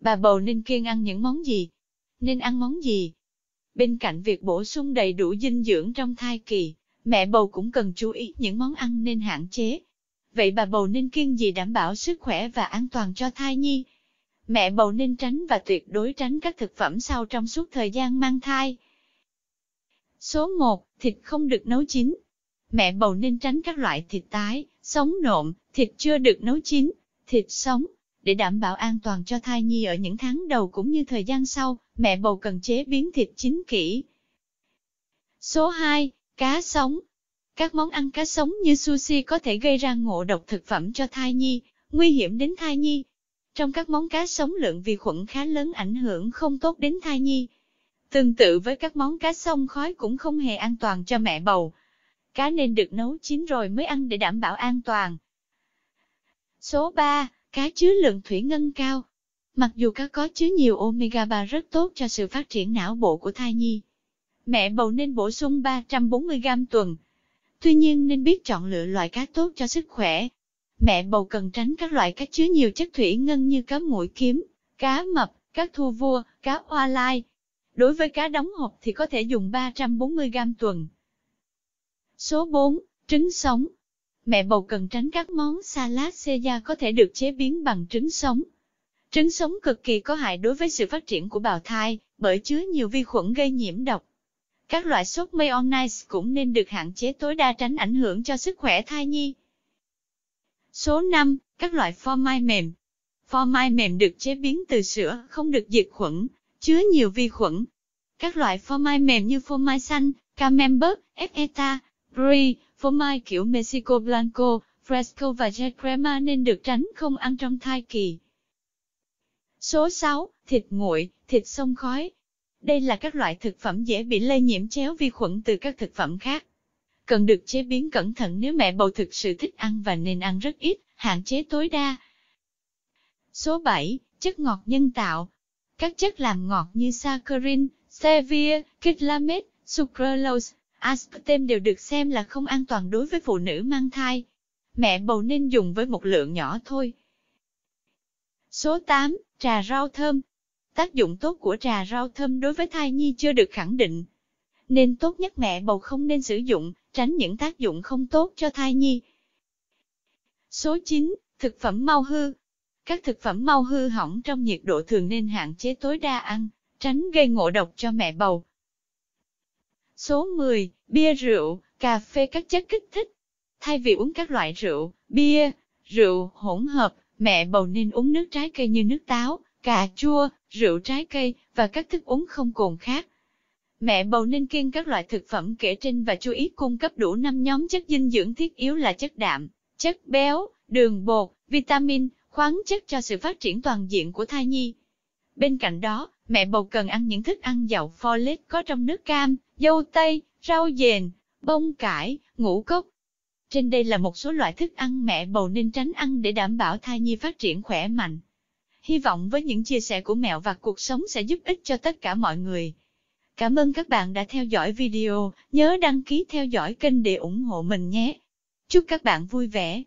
Bà bầu nên kiêng ăn những món gì? Nên ăn món gì? Bên cạnh việc bổ sung đầy đủ dinh dưỡng trong thai kỳ, mẹ bầu cũng cần chú ý những món ăn nên hạn chế. Vậy bà bầu nên kiêng gì đảm bảo sức khỏe và an toàn cho thai nhi? Mẹ bầu nên tránh và tuyệt đối tránh các thực phẩm sau trong suốt thời gian mang thai. Số 1. Thịt không được nấu chín. Mẹ bầu nên tránh các loại thịt tái, sống nộm, thịt chưa được nấu chín, thịt sống. Để đảm bảo an toàn cho thai nhi ở những tháng đầu cũng như thời gian sau, mẹ bầu cần chế biến thịt chín kỹ. Số 2. Cá sống Các món ăn cá sống như sushi có thể gây ra ngộ độc thực phẩm cho thai nhi, nguy hiểm đến thai nhi. Trong các món cá sống lượng vi khuẩn khá lớn ảnh hưởng không tốt đến thai nhi. Tương tự với các món cá sông khói cũng không hề an toàn cho mẹ bầu. Cá nên được nấu chín rồi mới ăn để đảm bảo an toàn. Số 3, cá chứa lượng thủy ngân cao. Mặc dù cá có chứa nhiều omega 3 rất tốt cho sự phát triển não bộ của thai nhi, mẹ bầu nên bổ sung 340 gram tuần. Tuy nhiên nên biết chọn lựa loại cá tốt cho sức khỏe. Mẹ bầu cần tránh các loại cá chứa nhiều chất thủy ngân như cá mũi kiếm, cá mập, cá thu vua, cá hoa lai. Đối với cá đóng hộp thì có thể dùng 340 gram tuần. Số 4. Trứng sống mẹ bầu cần tránh các món salad xe Caesar có thể được chế biến bằng trứng sống. Trứng sống cực kỳ có hại đối với sự phát triển của bào thai, bởi chứa nhiều vi khuẩn gây nhiễm độc. Các loại sốt mayonnaise cũng nên được hạn chế tối đa tránh ảnh hưởng cho sức khỏe thai nhi. Số 5. Các loại phô mai mềm Phô mai mềm được chế biến từ sữa, không được diệt khuẩn, chứa nhiều vi khuẩn. Các loại phô mai mềm như phô mai xanh, camembert, feta, brie, phô mai kiểu Mexico Blanco, Fresco và Jet Crema nên được tránh không ăn trong thai kỳ. Số 6. Thịt nguội, thịt sông khói. Đây là các loại thực phẩm dễ bị lây nhiễm chéo vi khuẩn từ các thực phẩm khác. Cần được chế biến cẩn thận nếu mẹ bầu thực sự thích ăn và nên ăn rất ít, hạn chế tối đa. Số 7. Chất ngọt nhân tạo. Các chất làm ngọt như saccharin, stevia, kiclamet, sucralose, aspartame đều được xem là không an toàn đối với phụ nữ mang thai. Mẹ bầu nên dùng với một lượng nhỏ thôi. Số 8. Trà rau thơm Tác dụng tốt của trà rau thơm đối với thai nhi chưa được khẳng định. Nên tốt nhất mẹ bầu không nên sử dụng, tránh những tác dụng không tốt cho thai nhi. Số 9. Thực phẩm mau hư Các thực phẩm mau hư hỏng trong nhiệt độ thường nên hạn chế tối đa ăn, tránh gây ngộ độc cho mẹ bầu. Số 10, bia rượu, cà phê các chất kích thích. Thay vì uống các loại rượu, bia, rượu hỗn hợp, mẹ bầu nên uống nước trái cây như nước táo, cà chua, rượu trái cây và các thức uống không cồn khác. Mẹ bầu nên kiêng các loại thực phẩm kể trên và chú ý cung cấp đủ 5 nhóm chất dinh dưỡng thiết yếu là chất đạm, chất béo, đường bột, vitamin, khoáng chất cho sự phát triển toàn diện của thai nhi. Bên cạnh đó, mẹ bầu cần ăn những thức ăn giàu folate có trong nước cam, dâu tây, rau dền, bông cải, ngũ cốc. Trên đây là một số loại thức ăn mẹ bầu nên tránh ăn để đảm bảo thai nhi phát triển khỏe mạnh. Hy vọng với những chia sẻ của mẹo và cuộc sống sẽ giúp ích cho tất cả mọi người. Cảm ơn các bạn đã theo dõi video, nhớ đăng ký theo dõi kênh để ủng hộ mình nhé. Chúc các bạn vui vẻ.